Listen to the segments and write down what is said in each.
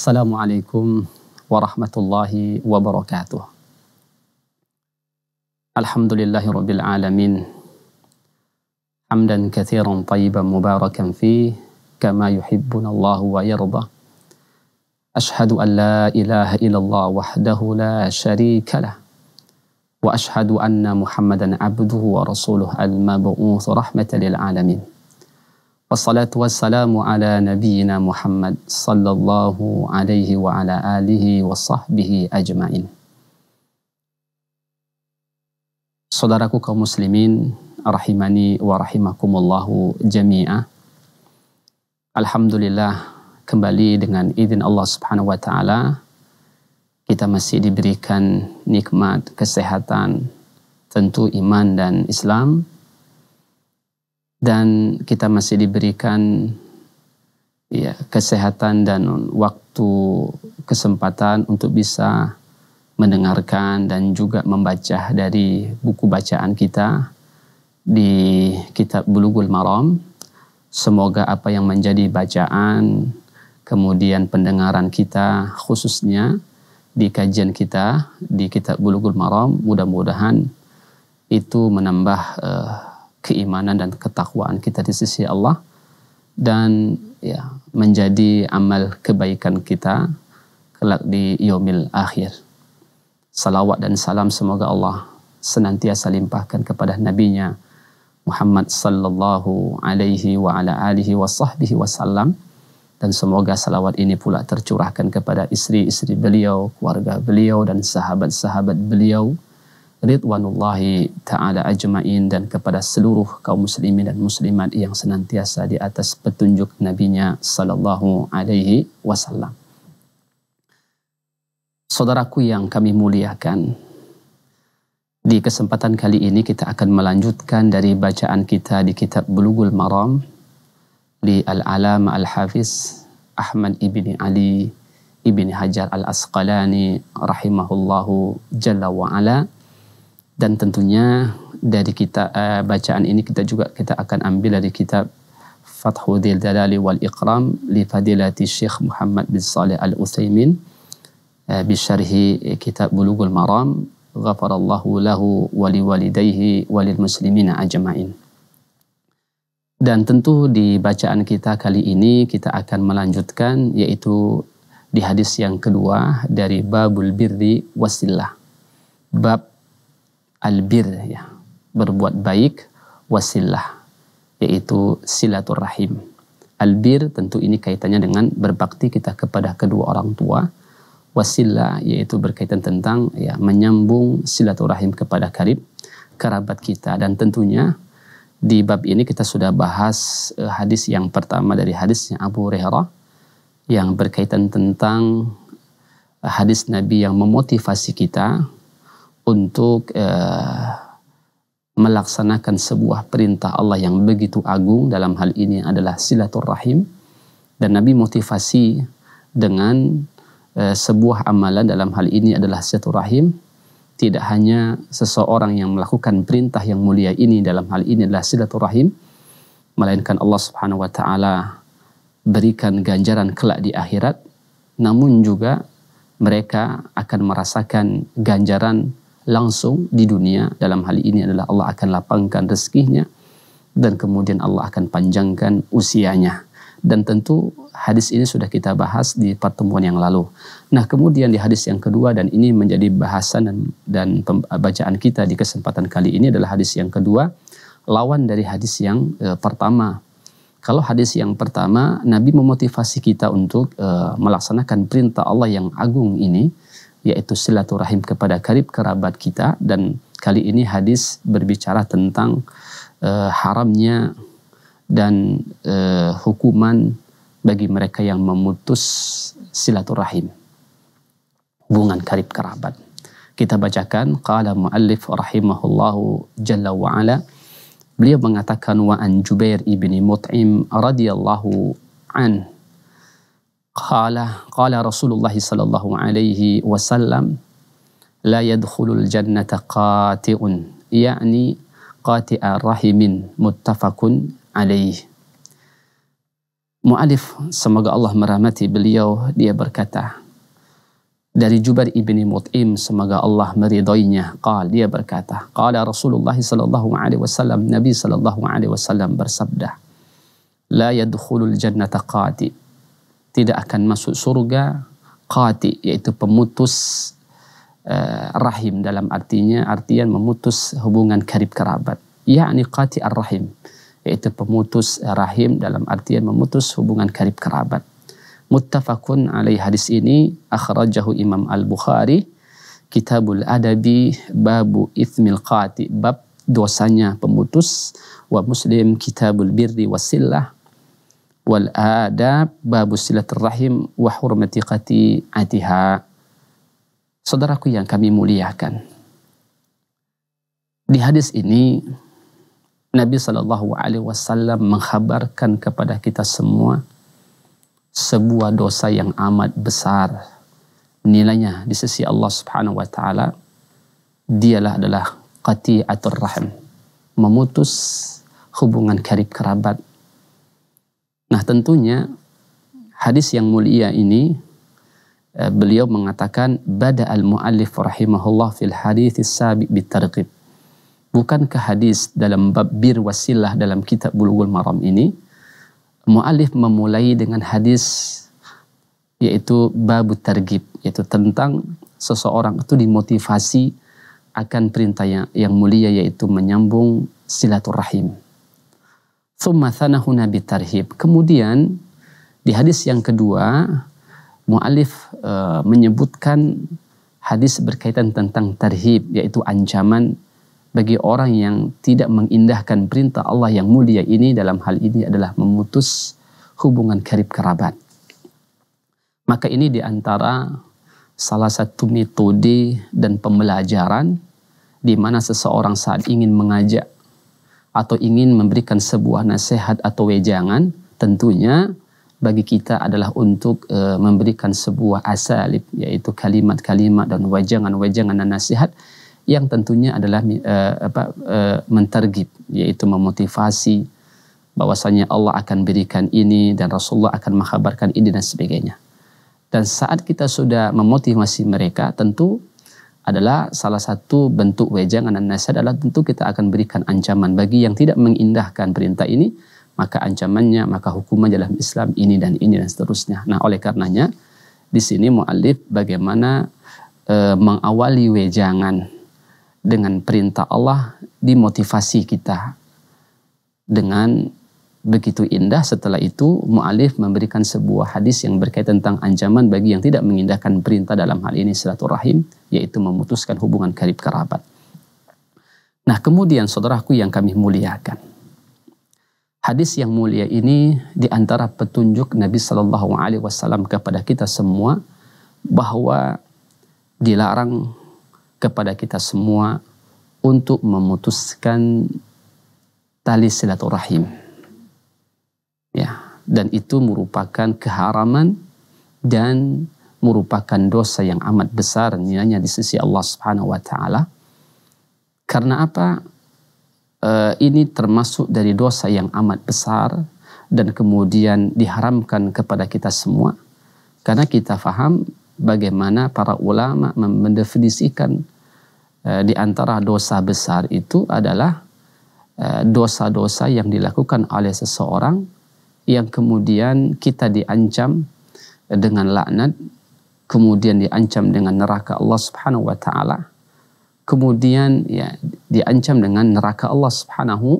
السلام عليكم ورحمة الله وبركاته الحمد لله رب العالمين حمدا كثيرا طيبا مباركا فيه كما يحبنا الله ويرضى أشهد أن لا إله إلا الله وحده لا شريك له وأشهد أن محمدا عبده ورسوله المبعوث رحمة للعالمين Wassalatu wassalamu ala nabiyyina Muhammad sallallahu alaihi wa ala alihi wa sahbihi Saudaraku kaum muslimin, rahimani wa rahimakumullahu jami'a. Alhamdulillah kembali dengan izin Allah Subhanahu wa taala kita masih diberikan nikmat kesehatan tentu iman dan Islam dan kita masih diberikan ya kesehatan dan waktu kesempatan untuk bisa mendengarkan dan juga membaca dari buku bacaan kita di kitab Bulughul Maram. Semoga apa yang menjadi bacaan kemudian pendengaran kita khususnya di kajian kita di kitab Bulughul Maram mudah-mudahan itu menambah uh, keimanan dan ketakwaan kita di sisi Allah dan ya menjadi amal kebaikan kita kelak di yomil akhir. Salawat dan salam semoga Allah senantiasa limpahkan kepada nabinya Muhammad sallallahu alaihi wa ala alihi wa sahbihi wasallam dan semoga salawat ini pula tercurahkan kepada istri-istri beliau, keluarga beliau dan sahabat-sahabat beliau ridwanullahi ta'ala ajmain dan kepada seluruh kaum muslimin dan muslimat yang senantiasa di atas petunjuk nabinya sallallahu alaihi wasallam. Saudaraku yang kami muliakan, di kesempatan kali ini kita akan melanjutkan dari bacaan kita di kitab Bulughul Maram di al alam Al-Hafiz Ahmad Ibni Ali Ibni Hajar Al-Asqalani rahimahullahu jalla waala dan tentunya dari kita uh, bacaan ini kita juga kita akan ambil dari kitab Fathu Dalali wal Iqram li Fadilati Syekh Muhammad bin Saleh Al Utsaimin uh, eh, bi syarhi kitab Bulughul Maram ghafarallahu lahu wa liwalidayhi walil muslimina ajmain. Dan tentu di bacaan kita kali ini kita akan melanjutkan yaitu di hadis yang kedua dari babul birri Wasillah. Bab albir ya berbuat baik wasilah yaitu silaturahim albir tentu ini kaitannya dengan berbakti kita kepada kedua orang tua wasilah yaitu berkaitan tentang ya menyambung silaturahim kepada karib kerabat kita dan tentunya di bab ini kita sudah bahas eh, hadis yang pertama dari hadisnya Abu Hurairah yang berkaitan tentang eh, hadis Nabi yang memotivasi kita untuk uh, melaksanakan sebuah perintah Allah yang begitu agung dalam hal ini adalah silaturahim dan Nabi motivasi dengan uh, sebuah amalan dalam hal ini adalah silaturahim tidak hanya seseorang yang melakukan perintah yang mulia ini dalam hal ini adalah silaturahim melainkan Allah Subhanahu wa taala berikan ganjaran kelak di akhirat namun juga mereka akan merasakan ganjaran langsung di dunia dalam hal ini adalah Allah akan lapangkan rezekinya dan kemudian Allah akan panjangkan usianya dan tentu hadis ini sudah kita bahas di pertemuan yang lalu. Nah, kemudian di hadis yang kedua dan ini menjadi bahasan dan, dan bacaan kita di kesempatan kali ini adalah hadis yang kedua lawan dari hadis yang e, pertama. Kalau hadis yang pertama Nabi memotivasi kita untuk e, melaksanakan perintah Allah yang agung ini yaitu silaturahim kepada karib kerabat kita dan kali ini hadis berbicara tentang uh, haramnya dan uh, hukuman bagi mereka yang memutus silaturahim hubungan karib kerabat kita bacakan qala muallif rahimahullahu jalla wa ala beliau mengatakan wa an Jubair ibni Mut'im radhiyallahu an qala qala Rasulullah sallallahu alaihi wasallam la yadkhulul jannata qati'un yakni qati'a rahimin muttafaqun alaih Mu'alif semoga Allah merahmati beliau dia berkata dari Jubair ibni Mut'im semoga Allah meridhoinya qal dia berkata qala Rasulullah sallallahu alaihi wasallam Nabi sallallahu alaihi wasallam bersabda la yadkhulul jannata qati' tidak akan masuk surga qati yaitu pemutus uh, rahim dalam artinya artian memutus hubungan karib kerabat yakni qati ar-rahim yaitu pemutus rahim dalam artian memutus hubungan karib kerabat muttafaqun alai hadis ini akhrajahu Imam Al-Bukhari Kitabul Adabi babu ithmil qati bab dosanya pemutus wa Muslim Kitabul Birri Wasillah wal adab babu silaturahim wa hurmati qati'atiha. Saudaraku yang kami muliakan. Di hadis ini Nabi Shallallahu Alaihi Wasallam mengkhabarkan kepada kita semua sebuah dosa yang amat besar nilainya di sisi Allah Subhanahu Wa Taala dialah adalah qati'atur rahim memutus hubungan karib kerabat Nah tentunya hadis yang mulia ini eh, beliau mengatakan bada al muallif rahimahullah fil hadis sabi bitarqib. ke hadis dalam bab bir wasilah dalam kitab bulughul maram ini muallif memulai dengan hadis yaitu babu targib yaitu tentang seseorang itu dimotivasi akan perintah yang, yang mulia yaitu menyambung silaturahim. Thumma nabi tarhib. Kemudian di hadis yang kedua, mu'alif e, menyebutkan hadis berkaitan tentang tarhib, yaitu ancaman bagi orang yang tidak mengindahkan perintah Allah yang mulia ini dalam hal ini adalah memutus hubungan karib kerabat. Maka ini diantara salah satu metode dan pembelajaran di mana seseorang saat ingin mengajak atau ingin memberikan sebuah nasihat atau wejangan, tentunya bagi kita adalah untuk e, memberikan sebuah asalib yaitu kalimat-kalimat dan wejangan-wejangan dan nasihat yang tentunya adalah e, apa e, yaitu memotivasi bahwasanya Allah akan berikan ini dan Rasulullah akan menghabarkan ini dan sebagainya. Dan saat kita sudah memotivasi mereka tentu adalah salah satu bentuk wejangan dan nasihat adalah tentu kita akan berikan ancaman bagi yang tidak mengindahkan perintah ini maka ancamannya maka hukuman dalam Islam ini dan ini dan seterusnya. Nah, oleh karenanya di sini mualif bagaimana e, mengawali wejangan dengan perintah Allah dimotivasi kita dengan begitu indah setelah itu mu'alif memberikan sebuah hadis yang berkaitan tentang ancaman bagi yang tidak mengindahkan perintah dalam hal ini silaturahim yaitu memutuskan hubungan karib kerabat. Nah kemudian saudaraku yang kami muliakan. Hadis yang mulia ini diantara petunjuk Nabi Shallallahu Alaihi Wasallam kepada kita semua bahwa dilarang kepada kita semua untuk memutuskan tali silaturahim dan itu merupakan keharaman dan merupakan dosa yang amat besar nilainya di sisi Allah Subhanahu wa taala. Karena apa? E, ini termasuk dari dosa yang amat besar dan kemudian diharamkan kepada kita semua. Karena kita faham bagaimana para ulama mendefinisikan e, di antara dosa besar itu adalah eh, dosa-dosa e, yang dilakukan oleh seseorang yang kemudian kita diancam dengan laknat, kemudian diancam dengan neraka Allah Subhanahu wa taala, kemudian ya diancam dengan neraka Allah Subhanahu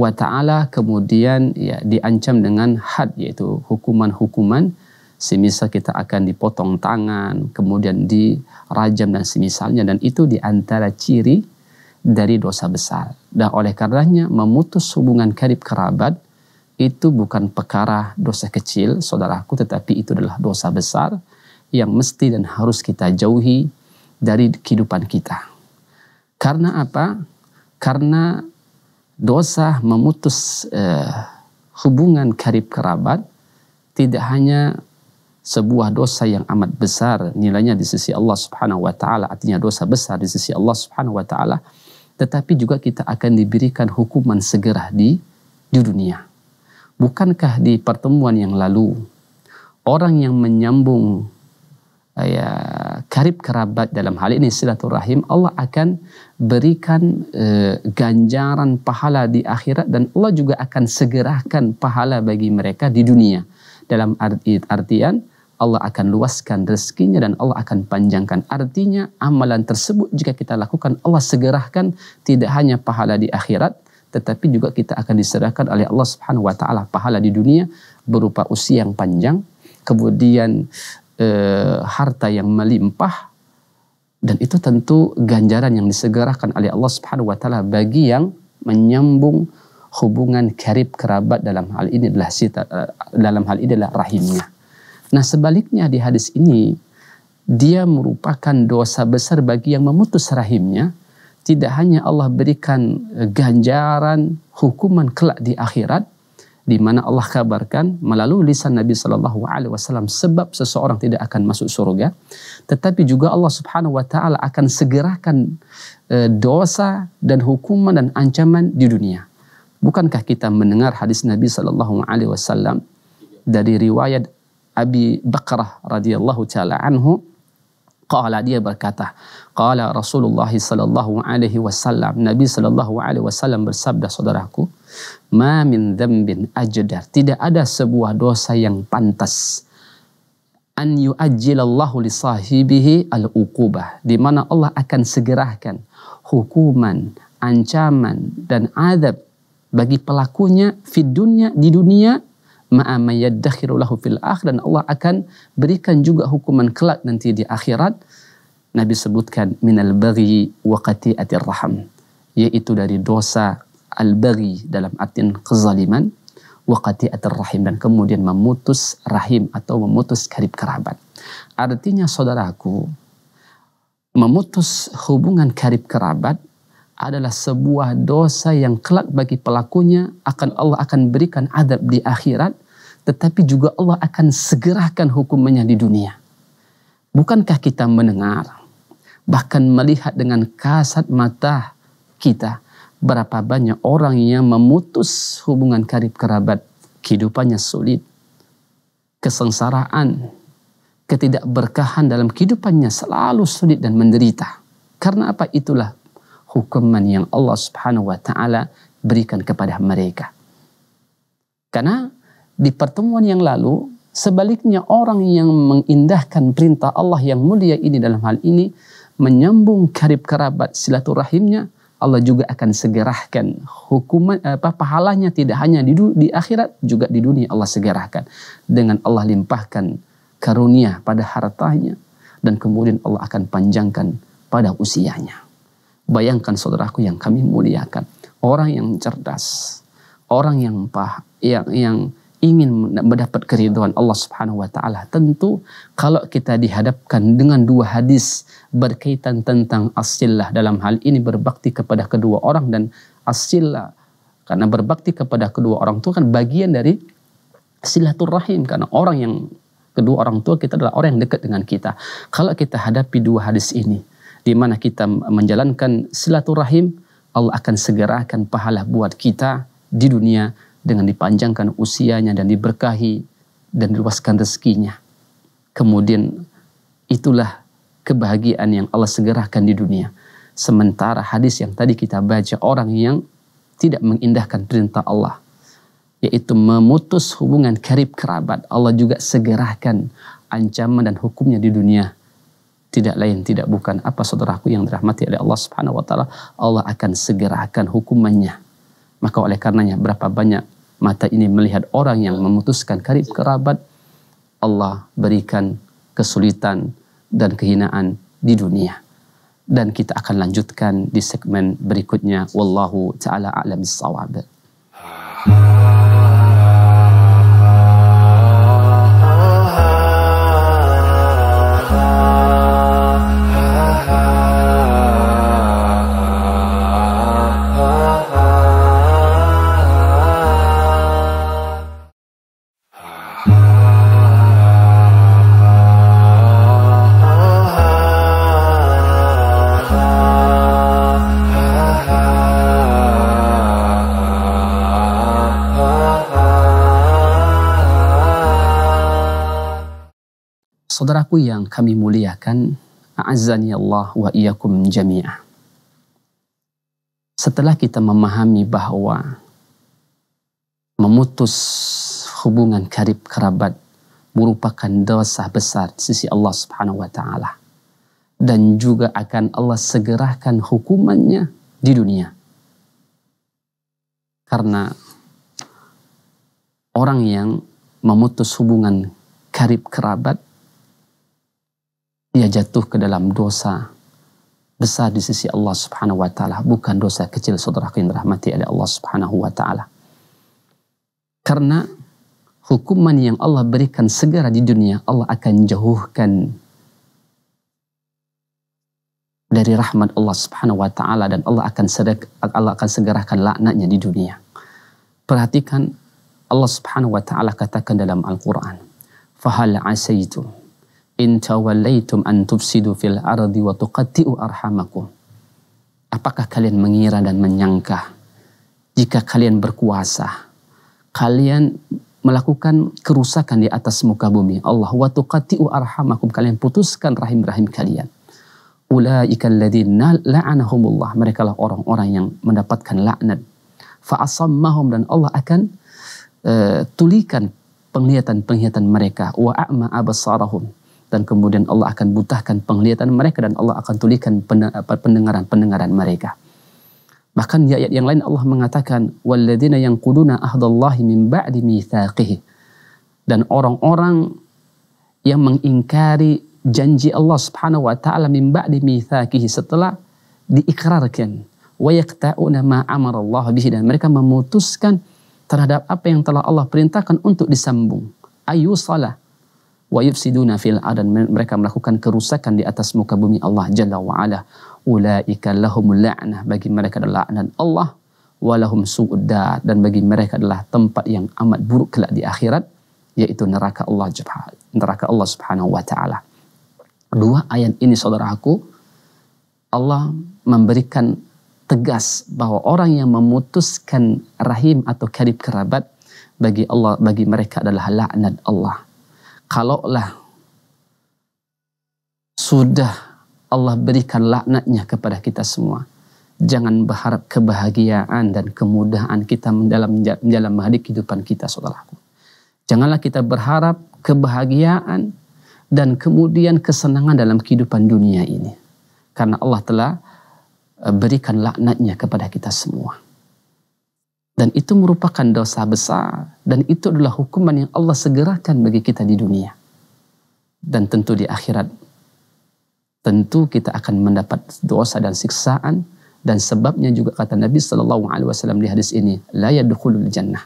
wa taala, kemudian ya diancam dengan had yaitu hukuman-hukuman semisal kita akan dipotong tangan, kemudian dirajam dan semisalnya dan itu diantara ciri dari dosa besar. Dan oleh karenanya memutus hubungan karib kerabat itu bukan perkara dosa kecil, saudaraku, tetapi itu adalah dosa besar yang mesti dan harus kita jauhi dari kehidupan kita. Karena apa? Karena dosa memutus eh, hubungan karib kerabat tidak hanya sebuah dosa yang amat besar nilainya di sisi Allah Subhanahu wa taala artinya dosa besar di sisi Allah Subhanahu wa taala tetapi juga kita akan diberikan hukuman segera di di dunia Bukankah di pertemuan yang lalu orang yang menyambung eh, ya karib kerabat dalam hal ini silaturahim Allah akan berikan eh, ganjaran pahala di akhirat dan Allah juga akan segerakan pahala bagi mereka di dunia dalam arti, artian Allah akan luaskan rezekinya dan Allah akan panjangkan. Artinya amalan tersebut jika kita lakukan Allah segerahkan tidak hanya pahala di akhirat tetapi juga kita akan diserahkan oleh Allah Subhanahu wa taala pahala di dunia berupa usia yang panjang, kemudian e, harta yang melimpah dan itu tentu ganjaran yang disegerahkan oleh Allah Subhanahu wa taala bagi yang menyambung hubungan karib kerabat dalam hal ini adalah sita, eh, dalam hal ini adalah rahimnya. Nah, sebaliknya di hadis ini dia merupakan dosa besar bagi yang memutus rahimnya tidak hanya Allah berikan eh, ganjaran hukuman kelak di akhirat di mana Allah kabarkan melalui lisan Nabi Shallallahu Alaihi Wasallam sebab seseorang tidak akan masuk surga, tetapi juga Allah Subhanahu Wa Taala akan segerakan eh, dosa dan hukuman dan ancaman di dunia. Bukankah kita mendengar hadis Nabi Shallallahu Alaihi Wasallam dari riwayat Abi Bakrah radhiyallahu taala anhu Qala dia berkata, Qala Rasulullah sallallahu alaihi wasallam, Nabi sallallahu alaihi wasallam bersabda saudaraku, Ma min dhambin ajdar, tidak ada sebuah dosa yang pantas an yu'ajjilallahu li sahibihi al-uqubah, di mana Allah akan segerakan hukuman, ancaman dan adab bagi pelakunya di dunia, di dunia ma'amayyaddakhirulahu fil akhir dan Allah akan berikan juga hukuman kelak nanti di akhirat Nabi sebutkan minal baghi wa qati'atir rahim yaitu dari dosa al-baghi dalam artian kezaliman wa qati'atir rahim dan kemudian memutus rahim atau memutus karib kerabat artinya saudaraku memutus hubungan karib kerabat adalah sebuah dosa yang kelak bagi pelakunya akan Allah akan berikan adab di akhirat tetapi juga Allah akan segerakan hukumannya di dunia. Bukankah kita mendengar bahkan melihat dengan kasat mata kita berapa banyak orang yang memutus hubungan karib kerabat, kehidupannya sulit, kesengsaraan, ketidakberkahan dalam kehidupannya selalu sulit dan menderita. Karena apa itulah hukuman yang Allah Subhanahu wa taala berikan kepada mereka. Karena di pertemuan yang lalu sebaliknya orang yang mengindahkan perintah Allah yang mulia ini dalam hal ini menyambung karib kerabat silaturahimnya Allah juga akan segerahkan hukuman apa pahalanya tidak hanya di, di akhirat juga di dunia Allah segerahkan dengan Allah limpahkan karunia pada hartanya dan kemudian Allah akan panjangkan pada usianya. Bayangkan saudaraku yang kami muliakan, orang yang cerdas, orang yang paham, yang yang ingin mendapat keriduan Allah Subhanahu wa taala. Tentu kalau kita dihadapkan dengan dua hadis berkaitan tentang asillah dalam hal ini berbakti kepada kedua orang dan asillah karena berbakti kepada kedua orang itu kan bagian dari silaturahim karena orang yang kedua orang tua kita adalah orang yang dekat dengan kita. Kalau kita hadapi dua hadis ini, di mana kita menjalankan silaturahim, Allah akan segerakan pahala buat kita di dunia dengan dipanjangkan usianya dan diberkahi dan diluaskan rezekinya. Kemudian itulah kebahagiaan yang Allah segerakan di dunia. Sementara hadis yang tadi kita baca orang yang tidak mengindahkan perintah Allah yaitu memutus hubungan karib kerabat Allah juga segerakan ancaman dan hukumnya di dunia tidak lain tidak bukan apa saudaraku yang dirahmati oleh Allah Subhanahu wa taala Allah akan segerakan hukumannya maka oleh karenanya berapa banyak mata ini melihat orang yang memutuskan karib kerabat Allah berikan kesulitan dan kehinaan di dunia dan kita akan lanjutkan di segmen berikutnya wallahu taala alam bisawab ah. kami muliakan, a'azzani Allah wa iyyakum jami'ah. Setelah kita memahami bahwa memutus hubungan karib kerabat merupakan dosa besar sisi Allah Subhanahu wa taala dan juga akan Allah segerakan hukumannya di dunia. Karena orang yang memutus hubungan karib kerabat ia jatuh ke dalam dosa besar di sisi Allah Subhanahu wa taala, bukan dosa kecil saudara yang dirahmati oleh Allah Subhanahu wa taala. Karena hukuman yang Allah berikan segera di dunia, Allah akan jauhkan dari rahmat Allah Subhanahu wa taala dan Allah akan sedek, Allah akan segerakan laknatnya di dunia. Perhatikan Allah Subhanahu wa taala katakan dalam Al-Qur'an, "Fahal asaitum in tawallaitum an tufsidu fil ardi wa tuqatti'u arhamakum. Apakah kalian mengira dan menyangka jika kalian berkuasa, kalian melakukan kerusakan di atas muka bumi. Allah wa tuqatti'u arhamakum. Kalian putuskan rahim-rahim kalian. Ulaika alladziina la'anahumullah. Mereka lah orang-orang yang mendapatkan laknat. Fa'asammahum dan Allah akan uh, tulikan penglihatan-penglihatan mereka wa a'ma absarahum dan kemudian Allah akan butahkan penglihatan mereka dan Allah akan tulikan pendengaran-pendengaran mereka. Bahkan di ayat yang lain Allah mengatakan walladzina yanquduna ahdallahi min ba'di mitsaqihi. Dan orang-orang yang mengingkari janji Allah Subhanahu wa taala min ba'di mitsaqihi setelah diikrarkan wa yaqta'una ma amara Allah bihi dan mereka memutuskan terhadap apa yang telah Allah perintahkan untuk disambung. Ayu salah wa yufsiduna fil adan mereka melakukan kerusakan di atas muka bumi Allah jalla wa ala ulaika lahumul la'nah bagi mereka adalah dan Allah walahum su'udar dan bagi mereka adalah tempat yang amat buruk kelak di akhirat yaitu neraka Allah neraka Allah Subhanahu wa taala. Dua ayat ini saudaraku Allah memberikan tegas bahwa orang yang memutuskan rahim atau karib kerabat bagi Allah bagi mereka adalah laknat Allah kalaulah sudah Allah berikan laknatnya kepada kita semua. Jangan berharap kebahagiaan dan kemudahan kita dalam menjalani kehidupan kita, saudaraku. Janganlah kita berharap kebahagiaan dan kemudian kesenangan dalam kehidupan dunia ini. Karena Allah telah eh, berikan laknatnya kepada kita semua. Dan itu merupakan dosa besar. Dan itu adalah hukuman yang Allah segerakan bagi kita di dunia. Dan tentu di akhirat. Tentu kita akan mendapat dosa dan siksaan. Dan sebabnya juga kata Nabi SAW di hadis ini. La yadukhulul jannah.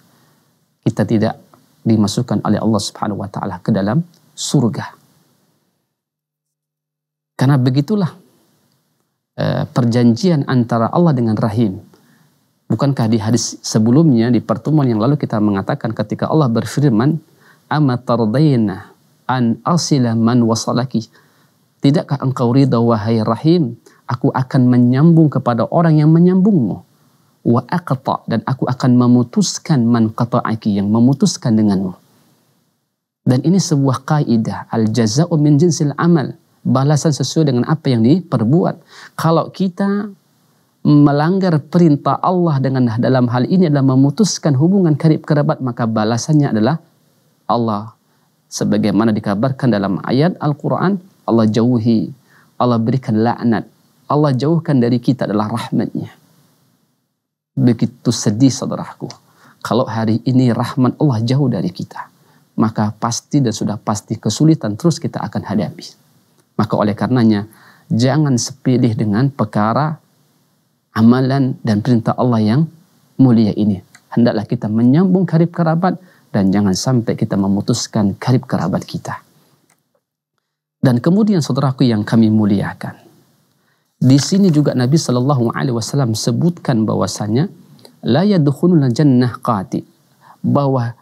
Kita tidak dimasukkan oleh Allah Subhanahu Wa Taala ke dalam surga. Karena begitulah eh, perjanjian antara Allah dengan Rahim. Bukankah di hadis sebelumnya di pertemuan yang lalu kita mengatakan ketika Allah berfirman, "Amatardayna an asila man wasalaki?" Tidakkah engkau ridha wahai Rahim? Aku akan menyambung kepada orang yang menyambungmu. Wa aqta dan aku akan memutuskan man qata'aki yang memutuskan denganmu. Dan ini sebuah kaidah al jaza'u min jinsil amal. Balasan sesuai dengan apa yang diperbuat. Kalau kita melanggar perintah Allah dengan nah dalam hal ini adalah memutuskan hubungan karib kerabat maka balasannya adalah Allah sebagaimana dikabarkan dalam ayat Al-Qur'an Allah jauhi Allah berikan laknat Allah jauhkan dari kita adalah rahmatnya begitu sedih saudaraku kalau hari ini rahmat Allah jauh dari kita maka pasti dan sudah pasti kesulitan terus kita akan hadapi maka oleh karenanya jangan sepilih dengan perkara amalan dan perintah Allah yang mulia ini. Hendaklah kita menyambung karib kerabat dan jangan sampai kita memutuskan karib kerabat kita. Dan kemudian saudaraku yang kami muliakan. Di sini juga Nabi Shallallahu Alaihi Wasallam sebutkan bahwasanya la yadkhulul jannah qati bahwa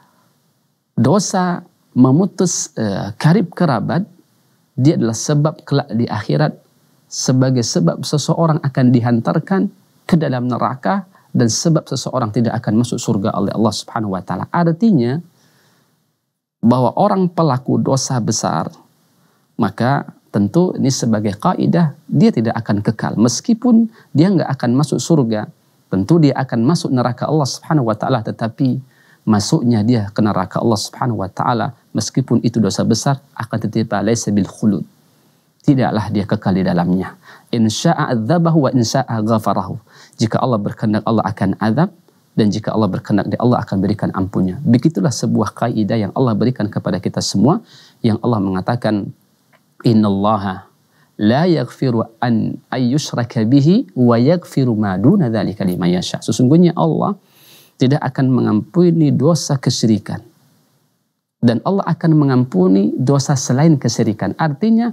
dosa memutus eh, karib kerabat dia adalah sebab kelak di akhirat sebagai sebab seseorang akan dihantarkan ke dalam neraka dan sebab seseorang tidak akan masuk surga oleh Allah Subhanahu wa taala. Artinya bahwa orang pelaku dosa besar maka tentu ini sebagai kaidah dia tidak akan kekal meskipun dia nggak akan masuk surga tentu dia akan masuk neraka Allah Subhanahu wa taala tetapi masuknya dia ke neraka Allah Subhanahu wa taala meskipun itu dosa besar akan tetap laisa bil khulud tidaklah dia kekal di dalamnya insya'a'adzabahu wa insya'a Jika Allah berkehendak Allah akan azab dan jika Allah berkehendak dia Allah akan berikan ampunnya. Begitulah sebuah kaidah yang Allah berikan kepada kita semua yang Allah mengatakan allaha la yaghfiru an ayyushraka bihi wa yaghfiru maduna dhalika lima yasha. Sesungguhnya Allah tidak akan mengampuni dosa kesyirikan dan Allah akan mengampuni dosa selain kesirikan. Artinya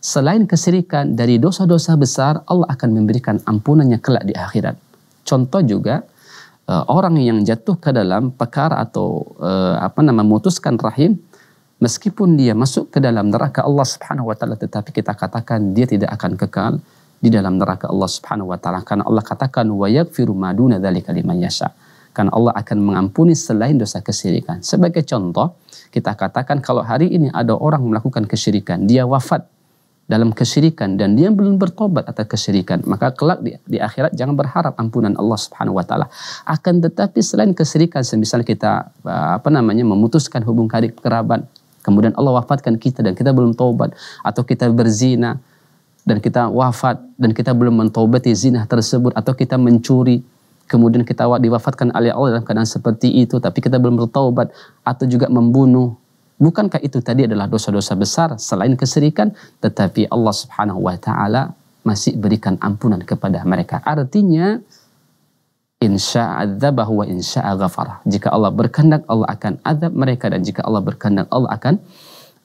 Selain kesirikan dari dosa-dosa besar, Allah akan memberikan ampunannya kelak di akhirat. Contoh juga eh, orang yang jatuh ke dalam pekar atau eh, apa nama memutuskan rahim, meskipun dia masuk ke dalam neraka Allah Subhanahu wa taala tetapi kita katakan dia tidak akan kekal di dalam neraka Allah Subhanahu wa taala karena Allah katakan وَيَغْفِرُ yaghfiru ma duna dzalika karena Allah akan mengampuni selain dosa kesirikan. sebagai contoh kita katakan kalau hari ini ada orang melakukan kesirikan dia wafat dalam kesyirikan dan dia belum bertobat atas kesyirikan, maka kelak di, di akhirat jangan berharap ampunan Allah Subhanahu wa taala. Akan tetapi selain kesyirikan semisal kita uh, apa namanya memutuskan hubung karib kerabat, kemudian Allah wafatkan kita dan kita belum tobat atau kita berzina dan kita wafat dan kita belum mentobati zina tersebut atau kita mencuri kemudian kita diwafatkan oleh Allah dalam keadaan seperti itu tapi kita belum bertobat atau juga membunuh Bukankah itu tadi adalah dosa-dosa besar selain keserikan? Tetapi Allah subhanahu wa ta'ala masih berikan ampunan kepada mereka. Artinya, insya'adzabahu wa insya'aghafarah. Jika Allah berkehendak, Allah akan azab mereka. Dan jika Allah berkehendak, Allah akan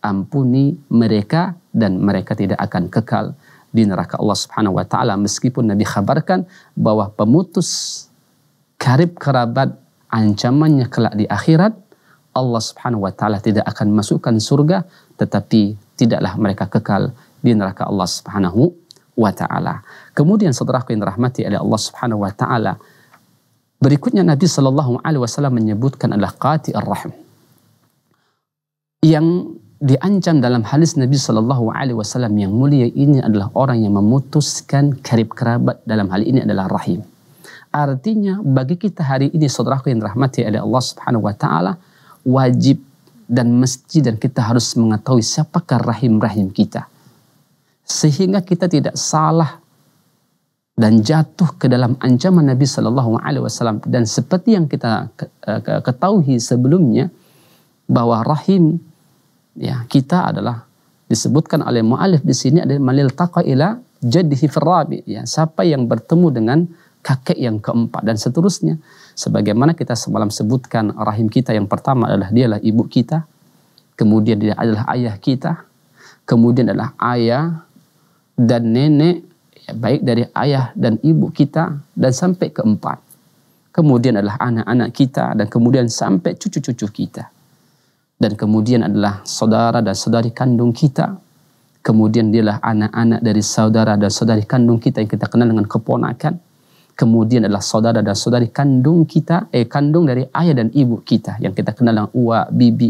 ampuni mereka. Dan mereka tidak akan kekal di neraka Allah Subhanahu wa taala meskipun Nabi khabarkan bahwa pemutus karib kerabat ancamannya kelak di akhirat Allah Subhanahu wa taala tidak akan masukkan surga tetapi tidaklah mereka kekal di neraka Allah Subhanahu wa taala. Kemudian saudaraku yang dirahmati oleh Allah Subhanahu wa taala, berikutnya Nabi saw alaihi wasallam menyebutkan adalah qati'ir rahim. Yang diancam dalam hadis Nabi saw alaihi wasallam yang mulia ini adalah orang yang memutuskan karib kerabat dalam hal ini adalah rahim. Artinya bagi kita hari ini saudaraku yang dirahmati oleh Allah Subhanahu wa taala, wajib dan mesti dan kita harus mengetahui siapakah rahim-rahim kita. Sehingga kita tidak salah dan jatuh ke dalam ancaman Nabi Shallallahu Alaihi Wasallam dan seperti yang kita ketahui sebelumnya bahwa rahim ya kita adalah disebutkan oleh mualif di sini adalah malil taqa jadi firrabi ya siapa yang bertemu dengan kakek yang keempat dan seterusnya Sebagaimana kita semalam sebutkan rahim kita yang pertama adalah dialah ibu kita, kemudian dia adalah ayah kita, kemudian adalah ayah dan nenek, ya baik dari ayah dan ibu kita dan sampai keempat. Kemudian adalah anak-anak kita dan kemudian sampai cucu-cucu kita. Dan kemudian adalah saudara dan saudari kandung kita, kemudian dialah anak-anak dari saudara dan saudari kandung kita yang kita kenal dengan keponakan, kemudian adalah saudara dan saudari kandung kita, eh kandung dari ayah dan ibu kita yang kita kenal dengan uwa, bibi,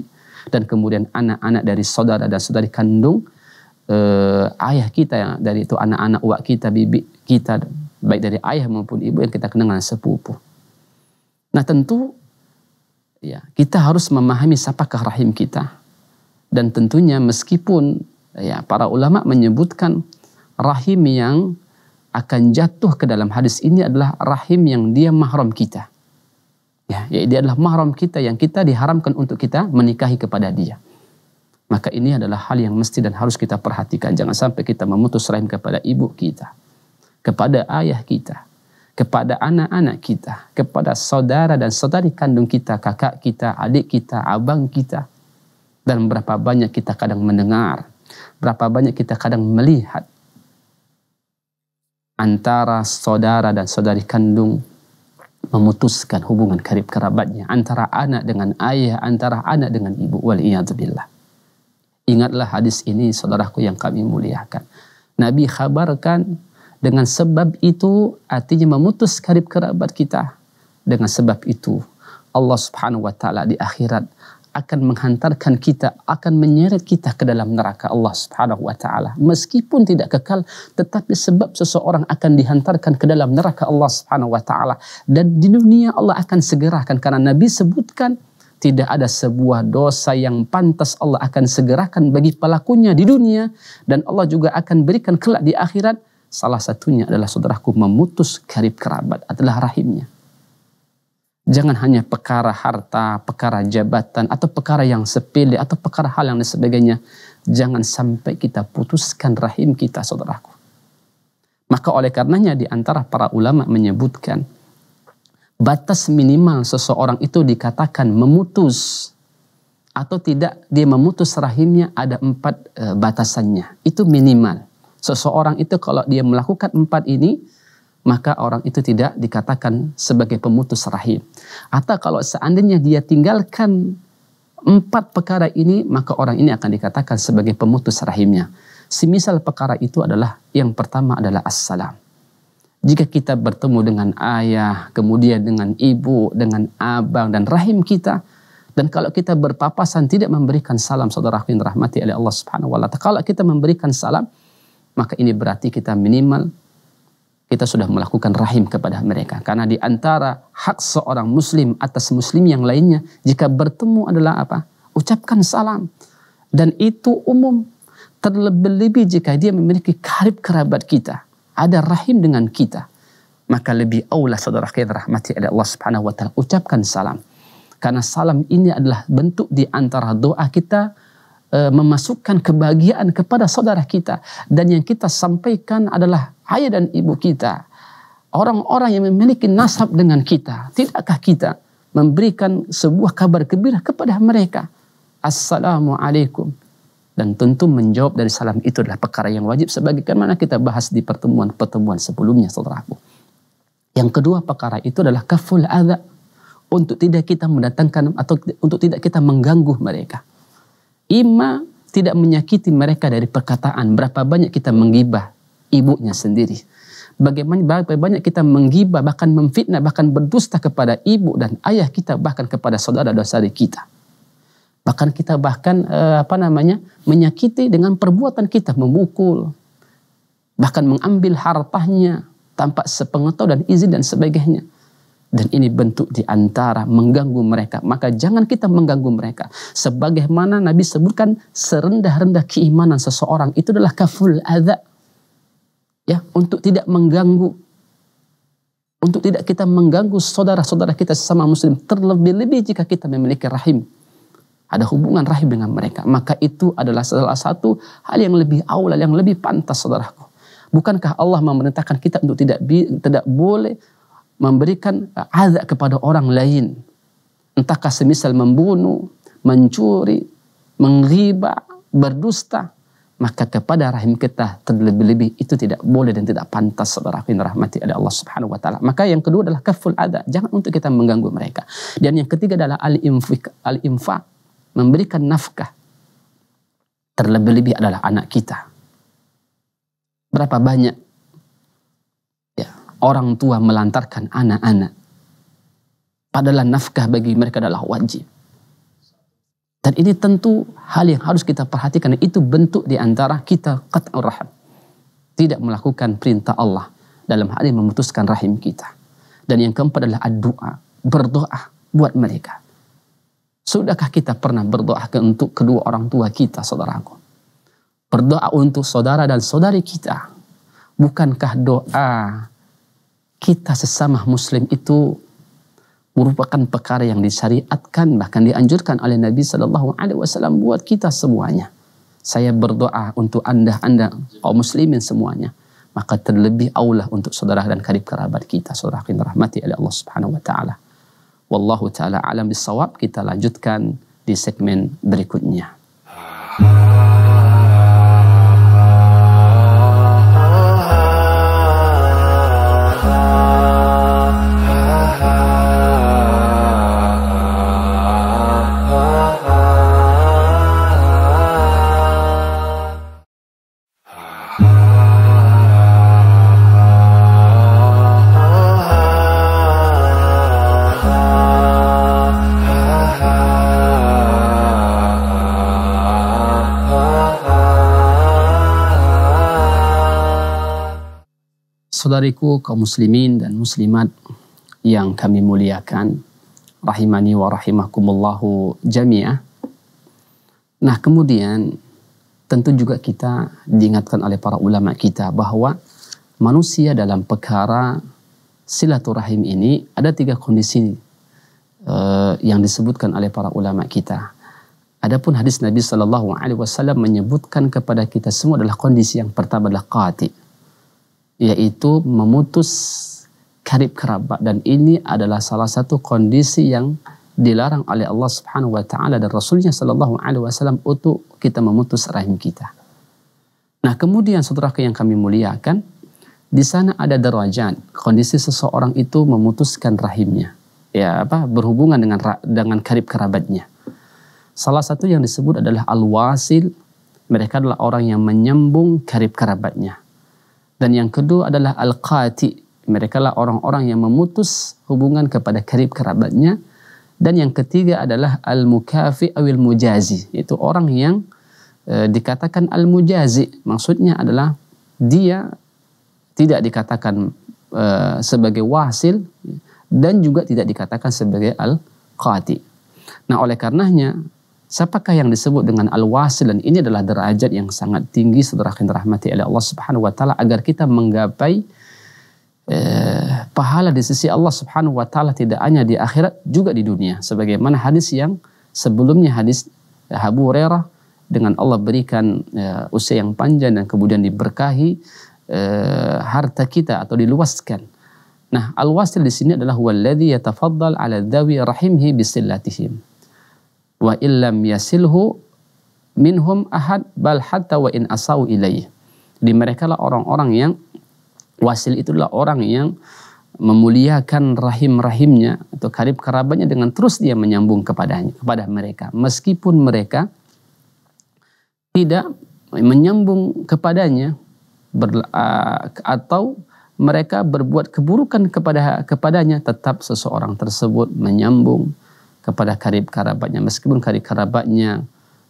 dan kemudian anak-anak dari saudara dan saudari kandung eh, ayah kita yang dari itu anak-anak uwa kita, bibi kita, baik dari ayah maupun ibu yang kita kenal dengan sepupu. Nah tentu ya kita harus memahami siapakah rahim kita dan tentunya meskipun ya para ulama menyebutkan rahim yang akan jatuh ke dalam hadis ini adalah rahim yang dia mahram kita. Ya, ya dia adalah mahram kita yang kita diharamkan untuk kita menikahi kepada dia. Maka ini adalah hal yang mesti dan harus kita perhatikan. Jangan sampai kita memutus rahim kepada ibu kita, kepada ayah kita, kepada anak-anak kita, kepada saudara dan saudari kandung kita, kakak kita, adik kita, abang kita. Dan berapa banyak kita kadang mendengar, berapa banyak kita kadang melihat, antara saudara dan saudari kandung memutuskan hubungan karib kerabatnya antara anak dengan ayah, antara anak dengan ibu wal Ingatlah hadis ini saudaraku yang kami muliakan. Nabi khabarkan dengan sebab itu artinya memutus karib kerabat kita. Dengan sebab itu Allah Subhanahu wa taala di akhirat akan menghantarkan kita, akan menyeret kita ke dalam neraka Allah Subhanahu wa taala. Meskipun tidak kekal, tetapi sebab seseorang akan dihantarkan ke dalam neraka Allah Subhanahu wa taala dan di dunia Allah akan segerakan karena Nabi sebutkan tidak ada sebuah dosa yang pantas Allah akan segerakan bagi pelakunya di dunia dan Allah juga akan berikan kelak di akhirat salah satunya adalah saudaraku memutus karib kerabat adalah rahimnya Jangan hanya perkara harta, perkara jabatan, atau perkara yang sepele, atau perkara hal yang lain sebagainya. Jangan sampai kita putuskan rahim kita, saudaraku. Maka oleh karenanya di antara para ulama menyebutkan, batas minimal seseorang itu dikatakan memutus atau tidak dia memutus rahimnya ada empat eh, batasannya. Itu minimal. Seseorang itu kalau dia melakukan empat ini, maka orang itu tidak dikatakan sebagai pemutus rahim. Atau kalau seandainya dia tinggalkan empat perkara ini, maka orang ini akan dikatakan sebagai pemutus rahimnya. Semisal perkara itu adalah yang pertama adalah assalam. Jika kita bertemu dengan ayah, kemudian dengan ibu, dengan abang dan rahim kita, dan kalau kita berpapasan tidak memberikan salam saudara yang rahmati oleh Allah Subhanahu wa taala. Kalau kita memberikan salam, maka ini berarti kita minimal kita sudah melakukan rahim kepada mereka. Karena di antara hak seorang muslim atas muslim yang lainnya, jika bertemu adalah apa? Ucapkan salam. Dan itu umum. Terlebih-lebih jika dia memiliki karib kerabat kita. Ada rahim dengan kita. Maka lebih awlah saudara kita rahmati oleh Allah subhanahu wa ta'ala. Ucapkan salam. Karena salam ini adalah bentuk di antara doa kita Eh, memasukkan kebahagiaan kepada saudara kita dan yang kita sampaikan adalah ayah dan ibu kita orang-orang yang memiliki nasab dengan kita tidakkah kita memberikan sebuah kabar gembira kepada mereka assalamualaikum dan tentu menjawab dari salam itu adalah perkara yang wajib sebagaimana kita bahas di pertemuan-pertemuan sebelumnya saudaraku. Yang kedua perkara itu adalah kaful adha untuk tidak kita mendatangkan atau untuk tidak kita mengganggu mereka. Ima tidak menyakiti mereka dari perkataan. Berapa banyak kita menggibah ibunya sendiri. Bagaimana berapa banyak kita menggibah, bahkan memfitnah, bahkan berdusta kepada ibu dan ayah kita, bahkan kepada saudara dan saudari kita. Bahkan kita bahkan eh, apa namanya menyakiti dengan perbuatan kita, memukul, bahkan mengambil hartanya tanpa sepengetahuan dan izin dan sebagainya dan ini bentuk di antara mengganggu mereka. Maka jangan kita mengganggu mereka. Sebagaimana Nabi sebutkan serendah-rendah keimanan seseorang itu adalah kaful adza. Ya, untuk tidak mengganggu untuk tidak kita mengganggu saudara-saudara kita sesama muslim terlebih-lebih jika kita memiliki rahim. Ada hubungan rahim dengan mereka. Maka itu adalah salah satu hal yang lebih awal, yang lebih pantas saudaraku. Bukankah Allah memerintahkan kita untuk tidak tidak boleh memberikan azab kepada orang lain. Entahkah semisal membunuh, mencuri, mengriba, berdusta, maka kepada rahim kita terlebih-lebih itu tidak boleh dan tidak pantas saudara yang rahmati oleh Allah Subhanahu wa taala. Maka yang kedua adalah kaful ada, jangan untuk kita mengganggu mereka. Dan yang ketiga adalah al infa al memberikan nafkah terlebih-lebih adalah anak kita. Berapa banyak orang tua melantarkan anak-anak. Padahal nafkah bagi mereka adalah wajib. Dan ini tentu hal yang harus kita perhatikan. Itu bentuk diantara kita qat'ur rahim. Tidak melakukan perintah Allah dalam hal ini memutuskan rahim kita. Dan yang keempat adalah doa. Berdoa buat mereka. Sudahkah kita pernah berdoa untuk kedua orang tua kita, saudaraku? Berdoa untuk saudara dan saudari kita. Bukankah doa kita sesama muslim itu merupakan perkara yang disyariatkan bahkan dianjurkan oleh Nabi Shallallahu Alaihi Wasallam buat kita semuanya. Saya berdoa untuk anda anda kaum muslimin semuanya maka terlebih aulah untuk saudara dan karib kerabat kita saudara yang rahmati oleh Allah Subhanahu Wa Taala. Wallahu taala alam bisawab kita lanjutkan di segmen berikutnya. Ah. Saudariku kaum muslimin dan muslimat yang kami muliakan, rahimani wa rahimakumullahu jami'ah. Nah, kemudian tentu juga kita diingatkan oleh para ulama kita bahwa manusia dalam perkara silaturahim ini ada tiga kondisi uh, yang disebutkan oleh para ulama kita. Adapun hadis Nabi Shallallahu Alaihi Wasallam menyebutkan kepada kita semua adalah kondisi yang pertama adalah qati yaitu memutus karib kerabat dan ini adalah salah satu kondisi yang dilarang oleh Allah Subhanahu wa taala dan Rasulnya sallallahu alaihi wasallam untuk kita memutus rahim kita. Nah, kemudian setelah yang kami muliakan, di sana ada derajat, kondisi seseorang itu memutuskan rahimnya. Ya, apa? berhubungan dengan dengan karib kerabatnya. Salah satu yang disebut adalah al-wasil. Mereka adalah orang yang menyambung karib kerabatnya. Dan yang kedua adalah al-qati. Mereka lah orang-orang yang memutus hubungan kepada karib kerabatnya. Dan yang ketiga adalah al-mukafi awil mujazi. Itu orang yang e, dikatakan al-mujazi. Maksudnya adalah dia tidak dikatakan e, sebagai wasil dan juga tidak dikatakan sebagai al-qati. Nah oleh karenanya Siapakah yang disebut dengan al-wasil dan ini adalah derajat yang sangat tinggi saudara yang dirahmati oleh Allah Subhanahu wa taala agar kita menggapai eh, pahala di sisi Allah Subhanahu wa taala tidak hanya di akhirat juga di dunia sebagaimana hadis yang sebelumnya hadis Abu Hurairah dengan Allah berikan eh, usia yang panjang dan kemudian diberkahi eh, harta kita atau diluaskan. Nah, al-wasil di sini adalah huwallazi yatafaddal ala dawi rahimhi bisillatihim wa illam yasilhu minhum ahad bal hatta wa in asau ilaih. Di mereka lah orang-orang yang wasil itulah orang yang memuliakan rahim-rahimnya atau karib kerabatnya dengan terus dia menyambung kepadanya kepada mereka meskipun mereka tidak menyambung kepadanya atau mereka berbuat keburukan kepada kepadanya tetap seseorang tersebut menyambung kepada karib karabatnya meskipun karib karabatnya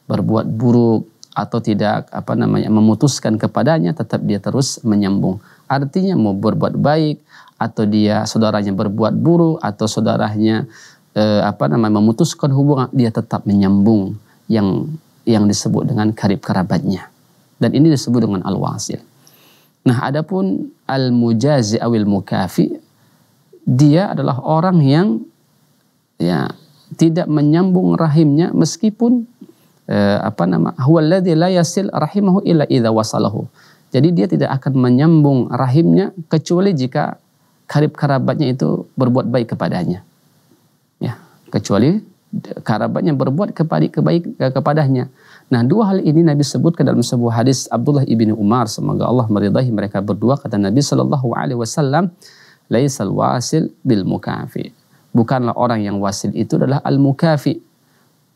berbuat buruk atau tidak apa namanya memutuskan kepadanya tetap dia terus menyambung artinya mau berbuat baik atau dia saudaranya berbuat buruk atau saudaranya eh, apa namanya memutuskan hubungan dia tetap menyambung yang yang disebut dengan karib karabatnya dan ini disebut dengan al wasil nah adapun al mujazi awil mukafi dia adalah orang yang ya tidak menyambung rahimnya meskipun eh, apa nama huwallazi la yasil rahimahu illa idza wasalahu. Jadi dia tidak akan menyambung rahimnya kecuali jika karib kerabatnya itu berbuat baik kepadanya. Ya, kecuali kerabatnya berbuat kepada kebaik eh, kepadanya. Nah, dua hal ini Nabi sebut ke dalam sebuah hadis Abdullah bin Umar semoga Allah meridhai mereka berdua kata Nabi sallallahu alaihi wasallam, "Laisal wasil bil mukafi." bukanlah orang yang wasil itu adalah al-mukafi.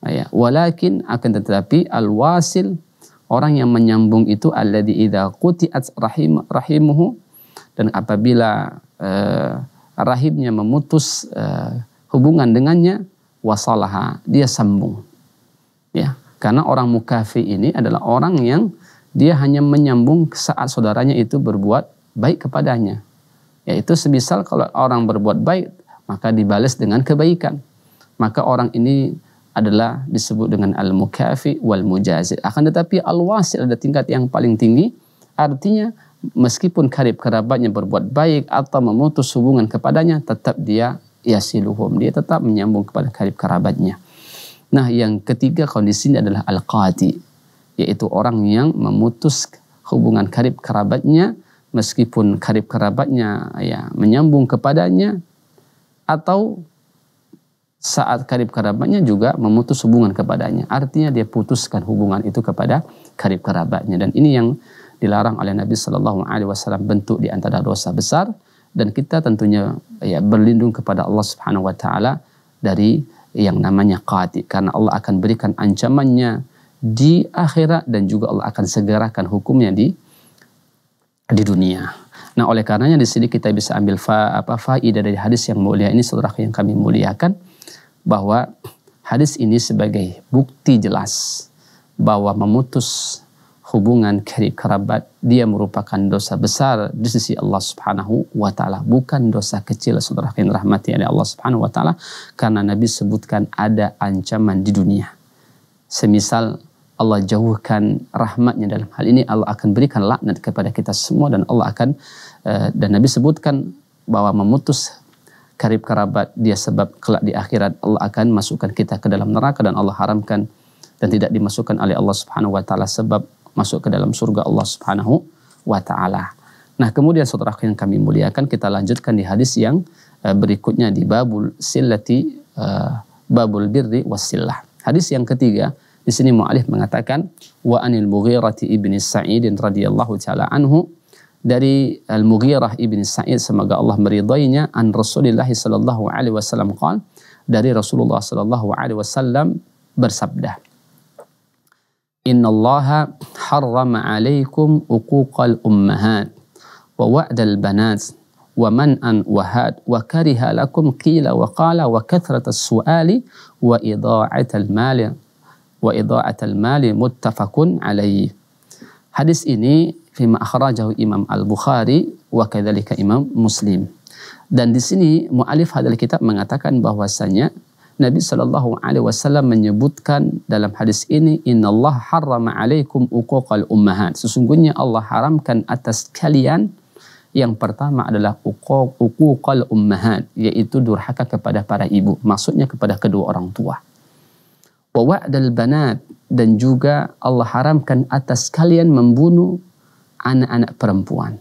Ya, walakin akan tetapi al-wasil orang yang menyambung itu alladzi idza kuti'at rahim rahimuhu dan apabila eh, rahimnya memutus eh, hubungan dengannya wasalaha dia sambung. Ya, karena orang mukafi ini adalah orang yang dia hanya menyambung saat saudaranya itu berbuat baik kepadanya. Yaitu semisal kalau orang berbuat baik maka dibalas dengan kebaikan. Maka orang ini adalah disebut dengan al-mukafi wal mujazi. Akan tetapi al-wasil ada tingkat yang paling tinggi, artinya meskipun karib kerabatnya berbuat baik atau memutus hubungan kepadanya, tetap dia yasiluhum, dia tetap menyambung kepada karib kerabatnya. Nah, yang ketiga kondisinya adalah al-qadi, yaitu orang yang memutus hubungan karib kerabatnya meskipun karib kerabatnya ya menyambung kepadanya atau saat karib kerabatnya juga memutus hubungan kepadanya. Artinya dia putuskan hubungan itu kepada karib kerabatnya dan ini yang dilarang oleh Nabi Shallallahu Alaihi Wasallam bentuk di antara dosa besar dan kita tentunya ya berlindung kepada Allah Subhanahu Wa Taala dari yang namanya qati karena Allah akan berikan ancamannya di akhirat dan juga Allah akan segerakan hukumnya di di dunia. Nah, oleh karenanya di sini kita bisa ambil fa, apa faidah dari hadis yang mulia ini saudara yang kami muliakan bahwa hadis ini sebagai bukti jelas bahwa memutus hubungan kerabat dia merupakan dosa besar di sisi Allah Subhanahu wa taala bukan dosa kecil saudara yang rahmati oleh Allah Subhanahu wa taala karena Nabi sebutkan ada ancaman di dunia semisal Allah jauhkan rahmatnya dalam hal ini Allah akan berikan laknat kepada kita semua dan Allah akan eh, dan Nabi sebutkan bahwa memutus karib kerabat dia sebab kelak di akhirat Allah akan masukkan kita ke dalam neraka dan Allah haramkan dan tidak dimasukkan oleh Allah Subhanahu wa taala sebab masuk ke dalam surga Allah Subhanahu wa taala. Nah, kemudian saudara yang kami muliakan kita lanjutkan di hadis yang eh, berikutnya di babul silati eh, babul birri wasillah. Hadis yang ketiga Di sini mu'alif mengatakan wa anil Mughirah ibni Sa'id radhiyallahu taala anhu dari Al Mughirah ibni Sa'id semoga Allah meridainya an Rasulillah sallallahu alaihi wasallam qala dari Rasulullah sallallahu alaihi wasallam bersabda Inna Allah harrama alaikum uquqal ummahat wa wa'd al banat wa wa man an wahad qila wa qala wa لكم as-su'ali wa السؤال al المال wa idha'atal mali muttafaqun alaihi. Hadis ini fima akhrajahu Imam Al-Bukhari wa kadzalika Imam Muslim. Dan di sini mualif hadal kitab mengatakan bahwasanya Nabi Shallallahu Alaihi Wasallam menyebutkan dalam hadis ini Innallah harrama alaikum uquqal ummahat sesungguhnya Allah haramkan atas kalian yang pertama adalah uquq uquqal ummahat yaitu durhaka kepada para ibu maksudnya kepada kedua orang tua wa'dal banat dan juga Allah haramkan atas kalian membunuh anak-anak perempuan.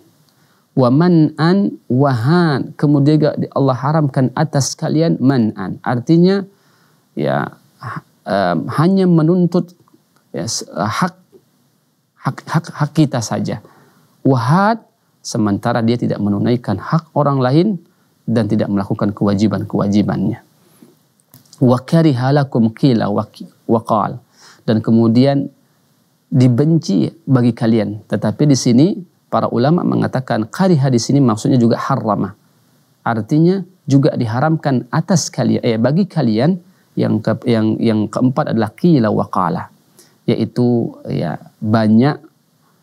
Wa man'an wahan. Kemudian Allah haramkan atas kalian man'an. Artinya ya um, hanya menuntut ya, eh, hak, hak hak hak kita saja. Wahat sementara dia tidak menunaikan hak orang lain dan tidak melakukan kewajiban-kewajibannya wa kariha lakum dan kemudian dibenci bagi kalian tetapi di sini para ulama mengatakan kariha di sini maksudnya juga haramah artinya juga diharamkan atas kalian eh bagi kalian yang ke, yang yang keempat adalah qila wa qala yaitu ya banyak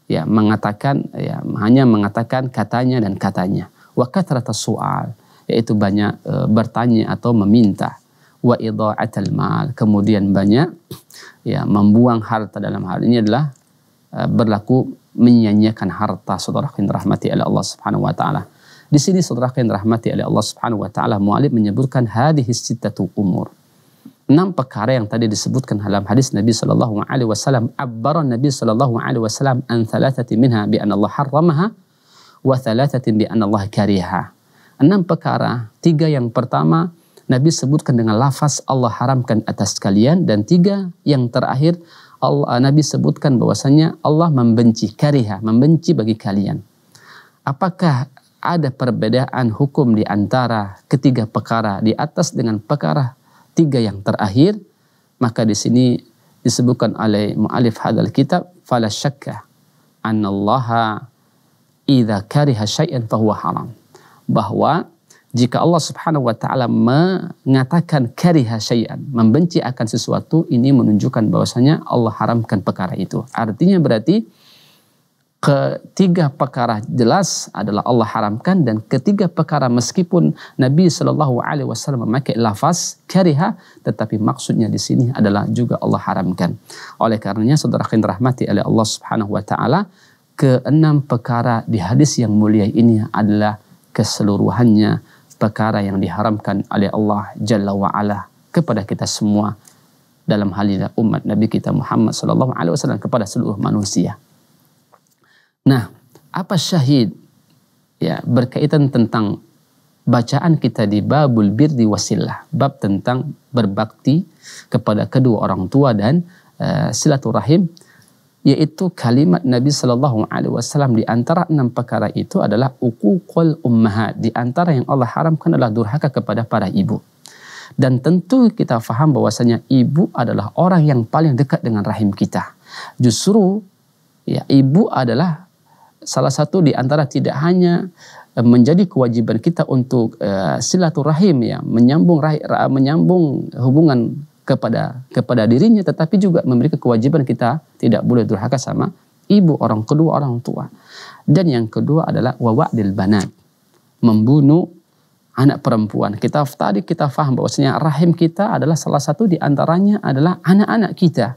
ya mengatakan ya hanya mengatakan katanya dan katanya wa rata su'al yaitu banyak e, bertanya atau meminta wa idha'atal mal. Kemudian banyak ya membuang harta dalam hal ini adalah uh, berlaku menyanyikan harta saudara yang rahmati oleh Allah Subhanahu wa taala. Di sini saudara yang rahmati oleh Allah Subhanahu wa taala mualif menyebutkan hadhihi sittatu umur. Enam perkara yang tadi disebutkan dalam hadis Nabi sallallahu alaihi wasallam, abbara Nabi sallallahu alaihi wasallam an thalathati minha bi anna Allah harramaha wa thalathatin bi anna Allah kariha. Enam perkara, tiga yang pertama Nabi sebutkan dengan lafaz Allah haramkan atas kalian dan tiga yang terakhir Allah, eh, Nabi sebutkan bahwasanya Allah membenci kariha, membenci bagi kalian. Apakah ada perbedaan hukum di antara ketiga perkara di atas dengan perkara tiga yang terakhir? Maka di sini disebutkan oleh mu'alif hadal kitab fala syakka annallaha idza kariha syai'an fahuwa haram bahwa jika Allah Subhanahu wa taala mengatakan kariha syai'an, membenci akan sesuatu, ini menunjukkan bahwasanya Allah haramkan perkara itu. Artinya berarti ketiga perkara jelas adalah Allah haramkan dan ketiga perkara meskipun Nabi Shallallahu Alaihi Wasallam memakai lafaz kariha tetapi maksudnya di sini adalah juga Allah haramkan oleh karenanya saudara yang rahmati oleh Allah Subhanahu Wa Taala keenam perkara di hadis yang mulia ini adalah keseluruhannya perkara yang diharamkan oleh Allah Jalla wa'ala kepada kita semua dalam hal ini umat Nabi kita Muhammad sallallahu alaihi wasallam kepada seluruh manusia. Nah, apa syahid ya berkaitan tentang bacaan kita di babul di wasilah, bab tentang berbakti kepada kedua orang tua dan uh, silaturahim yaitu kalimat Nabi Shallallahu Alaihi Wasallam di antara enam perkara itu adalah ukukul ummahat di antara yang Allah haramkan adalah durhaka kepada para ibu dan tentu kita faham bahwasanya ibu adalah orang yang paling dekat dengan rahim kita justru ya ibu adalah salah satu di antara tidak hanya eh, menjadi kewajiban kita untuk uh, silaturahim ya menyambung rah menyambung hubungan kepada kepada dirinya tetapi juga memiliki kewajiban kita tidak boleh durhaka sama ibu orang kedua orang tua. Dan yang kedua adalah wawadil banat. Membunuh anak perempuan. Kita tadi kita faham bahwasanya rahim kita adalah salah satu di antaranya adalah anak-anak kita.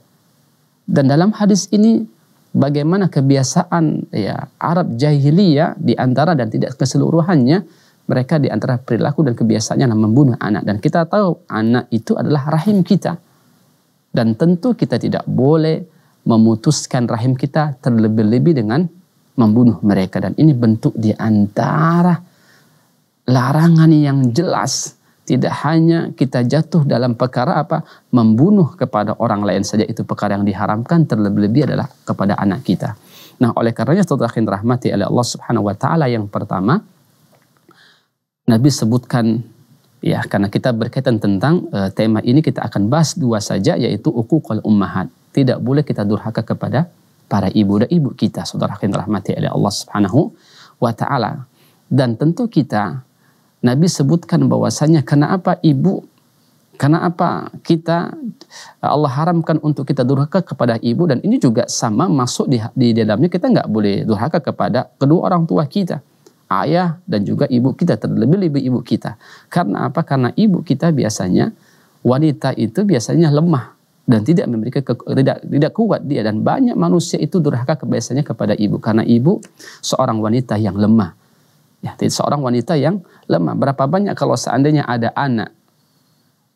Dan dalam hadis ini bagaimana kebiasaan ya Arab jahiliyah di antara dan tidak keseluruhannya mereka di antara perilaku dan kebiasaannya adalah membunuh anak dan kita tahu anak itu adalah rahim kita dan tentu kita tidak boleh memutuskan rahim kita terlebih-lebih dengan membunuh mereka dan ini bentuk di antara larangan yang jelas tidak hanya kita jatuh dalam perkara apa membunuh kepada orang lain saja itu perkara yang diharamkan terlebih-lebih adalah kepada anak kita. Nah, oleh karenanya setelah rahmati oleh Allah Subhanahu wa taala yang pertama Nabi sebutkan ya karena kita berkaitan tentang eh, tema ini kita akan bahas dua saja yaitu uququl ummahat. Tidak boleh kita durhaka kepada para ibu dan ibu kita, saudara yang dirahmati oleh Allah Subhanahu wa taala. Dan tentu kita Nabi sebutkan bahwasanya kenapa ibu karena apa kita Allah haramkan untuk kita durhaka kepada ibu dan ini juga sama masuk di, di dalamnya kita nggak boleh durhaka kepada kedua orang tua kita ayah dan juga ibu kita terlebih lebih ibu kita. Karena apa? Karena ibu kita biasanya wanita itu biasanya lemah dan tidak memiliki tidak tidak kuat dia dan banyak manusia itu durhaka kebiasaannya kepada ibu karena ibu seorang wanita yang lemah. Ya, seorang wanita yang lemah. Berapa banyak kalau seandainya ada anak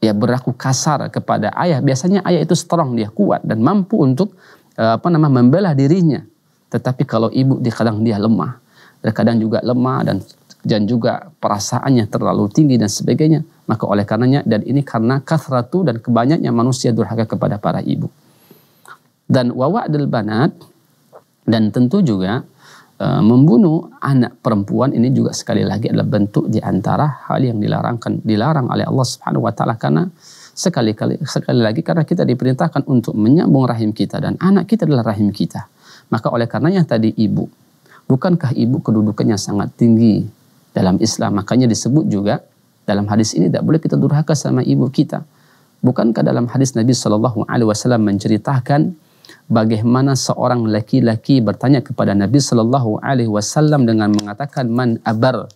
ya berlaku kasar kepada ayah, biasanya ayah itu strong dia kuat dan mampu untuk eh, apa nama membela dirinya. Tetapi kalau ibu dikadang dia lemah terkadang juga lemah dan dan juga perasaannya terlalu tinggi dan sebagainya. Maka oleh karenanya dan ini karena kasratu dan kebanyaknya manusia durhaka kepada para ibu. Dan wawadil banat dan tentu juga e, membunuh anak perempuan ini juga sekali lagi adalah bentuk diantara hal yang dilarangkan dilarang oleh Allah Subhanahu wa taala karena sekali-kali sekali lagi karena kita diperintahkan untuk menyambung rahim kita dan anak kita adalah rahim kita. Maka oleh karenanya tadi ibu Bukankah ibu kedudukannya sangat tinggi dalam Islam? Makanya disebut juga dalam hadis ini tidak boleh kita durhaka sama ibu kita. Bukankah dalam hadis Nabi Shallallahu Alaihi Wasallam menceritakan bagaimana seorang laki-laki bertanya kepada Nabi Shallallahu Alaihi Wasallam dengan mengatakan man abar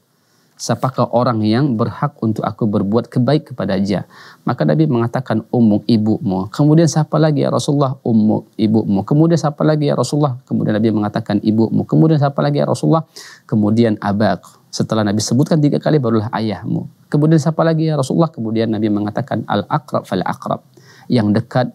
siapakah orang yang berhak untuk aku berbuat kebaik kepada dia? Maka Nabi mengatakan ummu ibumu. Kemudian siapa lagi ya Rasulullah ummu ibumu. Kemudian siapa lagi ya Rasulullah? Kemudian Nabi mengatakan ibumu. Kemudian siapa lagi ya Rasulullah? Kemudian abak. Setelah Nabi sebutkan tiga kali barulah ayahmu. Kemudian siapa lagi ya Rasulullah? Kemudian Nabi mengatakan al-aqrab fal-aqrab. Yang dekat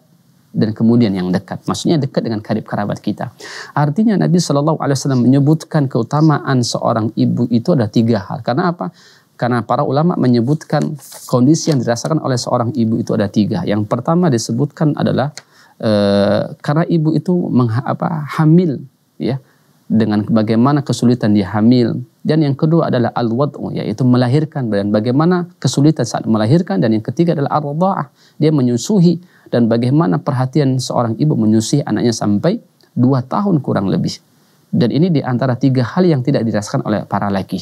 dan kemudian yang dekat. Maksudnya dekat dengan karib kerabat kita. Artinya Nabi Shallallahu Alaihi Wasallam menyebutkan keutamaan seorang ibu itu ada tiga hal. Karena apa? Karena para ulama menyebutkan kondisi yang dirasakan oleh seorang ibu itu ada tiga. Yang pertama disebutkan adalah e, karena ibu itu mengha, apa, hamil, ya dengan bagaimana kesulitan dia hamil. Dan yang kedua adalah al-wad'u, yaitu melahirkan. Dan bagaimana kesulitan saat melahirkan. Dan yang ketiga adalah ar-radha'ah, dia menyusuhi dan bagaimana perhatian seorang ibu menyusui anaknya sampai dua tahun kurang lebih. Dan ini di antara tiga hal yang tidak dirasakan oleh para laki.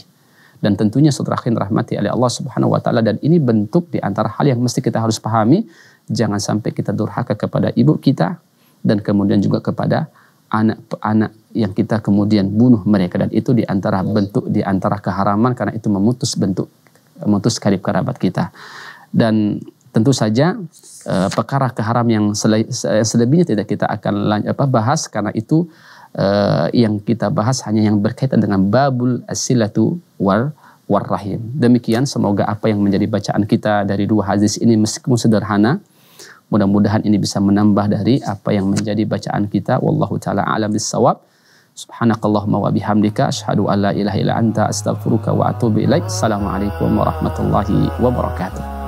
Dan tentunya saudara rahmati oleh Allah subhanahu wa ta'ala. Dan ini bentuk di antara hal yang mesti kita harus pahami. Jangan sampai kita durhaka kepada ibu kita. Dan kemudian juga kepada anak-anak yang kita kemudian bunuh mereka. Dan itu di antara bentuk, di antara keharaman. Karena itu memutus bentuk, memutus karib kerabat kita. Dan tentu saja eh, perkara keharam yang eh, selebihnya tidak kita akan apa, bahas karena itu eh, yang kita bahas hanya yang berkaitan dengan babul asilatu war warrahim. Demikian semoga apa yang menjadi bacaan kita dari dua hadis ini meskipun sederhana mudah-mudahan ini bisa menambah dari apa yang menjadi bacaan kita wallahu taala alam bisawab. Subhanakallahumma wa bihamdika asyhadu an ilaha illa anta astaghfiruka wa atubu ilaik. Assalamualaikum warahmatullahi wabarakatuh.